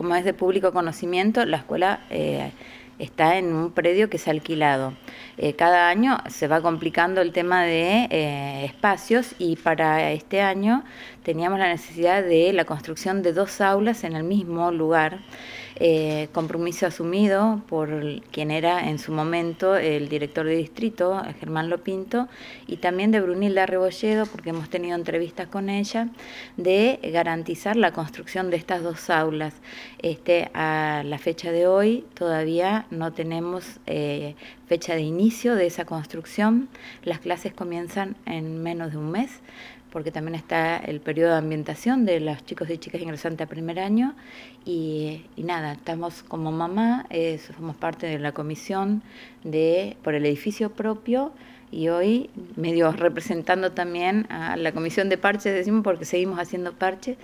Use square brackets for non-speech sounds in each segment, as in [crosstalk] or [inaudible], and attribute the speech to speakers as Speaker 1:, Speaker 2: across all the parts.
Speaker 1: como es de público conocimiento, la escuela eh, está en un predio que se ha alquilado. Eh, cada año se va complicando el tema de eh, espacios y para este año teníamos la necesidad de la construcción de dos aulas en el mismo lugar. Eh, compromiso asumido por quien era en su momento el director de distrito, Germán Lopinto, y también de Brunilda Rebolledo, porque hemos tenido entrevistas con ella, de garantizar la construcción de estas dos aulas. Este, a la fecha de hoy todavía no tenemos eh, fecha de inicio de esa construcción. Las clases comienzan en menos de un mes, porque también está el periodo de ambientación de los chicos y chicas ingresantes a primer año. Y, nada, estamos como mamá, somos parte de la comisión de, por el edificio propio y hoy medio representando también a la comisión de parches, decimos, porque seguimos haciendo parches.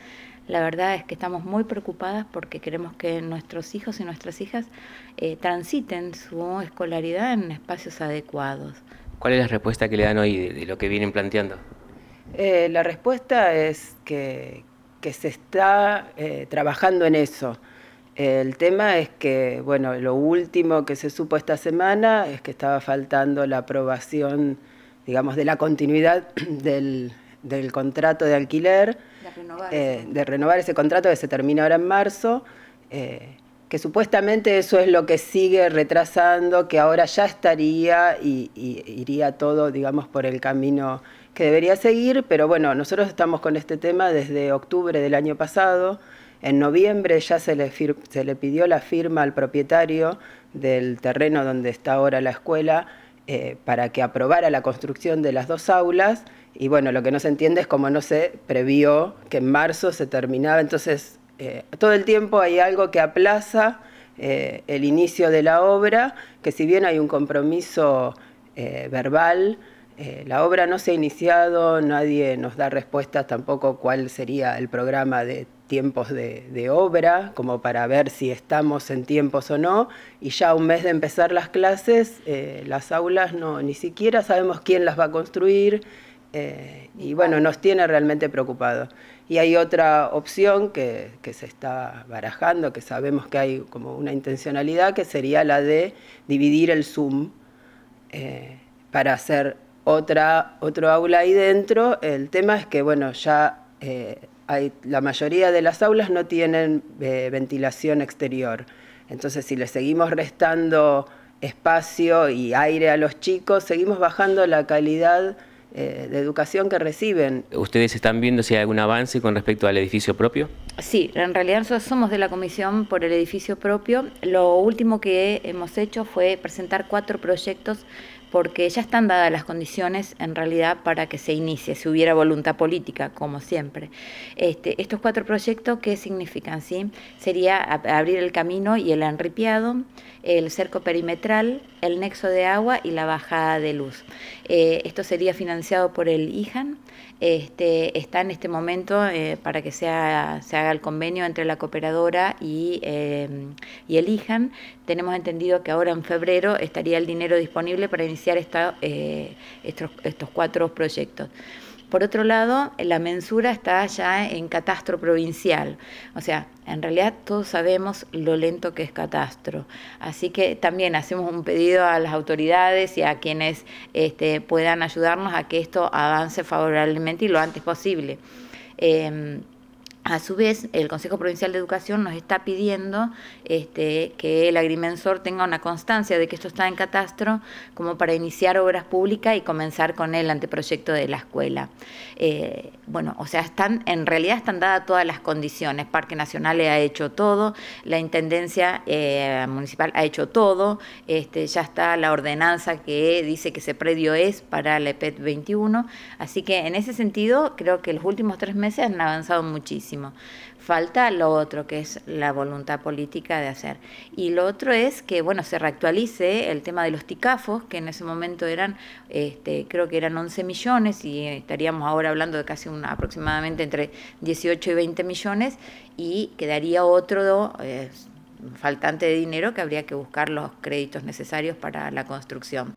Speaker 1: La verdad es que estamos muy preocupadas porque queremos que nuestros hijos y nuestras hijas eh, transiten su escolaridad en espacios adecuados.
Speaker 2: ¿Cuál es la respuesta que le dan hoy de lo que vienen planteando?
Speaker 1: Eh, la respuesta es que,
Speaker 2: se está eh, trabajando en eso. El tema es que, bueno, lo último que se supo esta semana es que estaba faltando la aprobación, digamos, de la continuidad [clears throat] del, contrato de alquiler, eh, de renovar, ese contrato que se termina ahora en marzo, que supuestamente eso es lo que sigue retrasando, que ahora ya estaría y, y iría todo, digamos, por el camino que debería seguir, pero bueno, nosotros estamos con este tema desde octubre del año pasado. En noviembre ya se le, pidió la firma al propietario del terreno donde está ahora la escuela eh, para que aprobara la construcción de las dos aulas. Y bueno, lo que no se entiende es cómo no se previó que en marzo se terminaba. Entonces, eh, todo el tiempo hay algo que aplaza eh, el inicio de la obra, que si bien hay un compromiso verbal, eh, la obra no se ha iniciado, nadie nos da respuestas tampoco cuál sería el programa de tiempos de, obra, como para ver si estamos en tiempos o no, y ya un mes de empezar las clases, eh, las aulas no, ni siquiera sabemos quién las va a construir, eh, y bueno, nos tiene realmente preocupado. Y hay otra opción que, se está barajando, que sabemos que hay como una intencionalidad, que sería la de dividir el Zoom para hacer otra, otro aula ahí dentro. El tema es que, bueno, ya eh, la mayoría de las aulas no tienen eh, ventilación exterior. Entonces, si le seguimos restando espacio y aire a los chicos, seguimos bajando la
Speaker 1: calidad eh, de educación que reciben.
Speaker 2: ¿Ustedes están viendo si hay algún avance con respecto al edificio propio?
Speaker 1: Sí, en realidad somos de la comisión por el edificio propio. Lo último que hemos hecho fue presentar cuatro proyectos porque ya están dadas las condiciones en realidad para que se inicie, si hubiera voluntad política, como siempre. Este, estos cuatro proyectos, ¿qué significan? Sí? Sería abrir el camino y el enripiado, el cerco perimetral, el nexo de agua y la bajada de luz. Eh, esto sería financiado por el IJAN. Este, está en este momento eh, para que sea, se haga el convenio entre la cooperadora y, eh, y el IJAN. Tenemos entendido que ahora en febrero estaría el dinero disponible para iniciar eh, estos, cuatro proyectos. Por otro lado, la mensura está ya en catastro provincial. O sea, en realidad todos sabemos lo lento que es catastro. Así que también hacemos un pedido a las autoridades y a quienes este, puedan ayudarnos a que esto avance favorablemente y lo antes posible. Em, a su vez, el Consejo Provincial de Educación nos está pidiendo este, que el agrimensor tenga una constancia de que esto está en catastro como para iniciar obras públicas y comenzar con el anteproyecto de la escuela. Eh, bueno, o sea, están, en realidad están dadas todas las condiciones. Parque Nacional le ha hecho todo, la Intendencia eh, Municipal ha hecho todo, este, ya está la ordenanza que dice que ese predio es para la EPET 21. Así que en ese sentido, creo que los últimos tres meses han avanzado muchísimo. Falta lo otro, que es la voluntad política de hacer. Y lo otro es que, bueno, se reactualice el tema de los ticafos, que en ese momento eran, este, creo que eran 11 millones y estaríamos ahora hablando de casi un, aproximadamente entre 18 y 20 millones y quedaría otro... faltante de dinero que habría que buscar los créditos necesarios para la construcción.